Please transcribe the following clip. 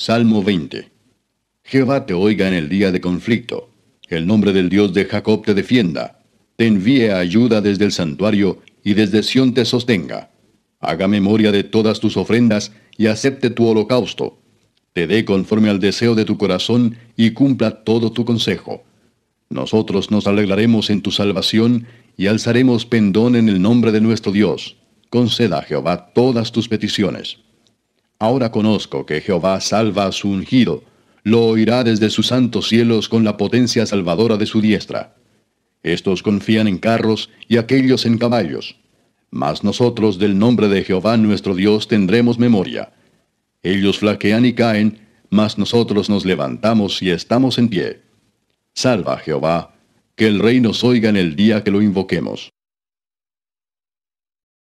Salmo 20. Jehová te oiga en el día de conflicto. El nombre del Dios de Jacob te defienda. Te envíe ayuda desde el santuario y desde Sión te sostenga. Haga memoria de todas tus ofrendas y acepte tu holocausto. Te dé conforme al deseo de tu corazón y cumpla todo tu consejo. Nosotros nos alegraremos en tu salvación y alzaremos pendón en el nombre de nuestro Dios. Conceda a Jehová todas tus peticiones. Ahora conozco que Jehová salva a su ungido, lo oirá desde sus santos cielos con la potencia salvadora de su diestra. Estos confían en carros y aquellos en caballos. Mas nosotros del nombre de Jehová nuestro Dios tendremos memoria. Ellos flaquean y caen, mas nosotros nos levantamos y estamos en pie. Salva Jehová, que el rey nos oiga en el día que lo invoquemos.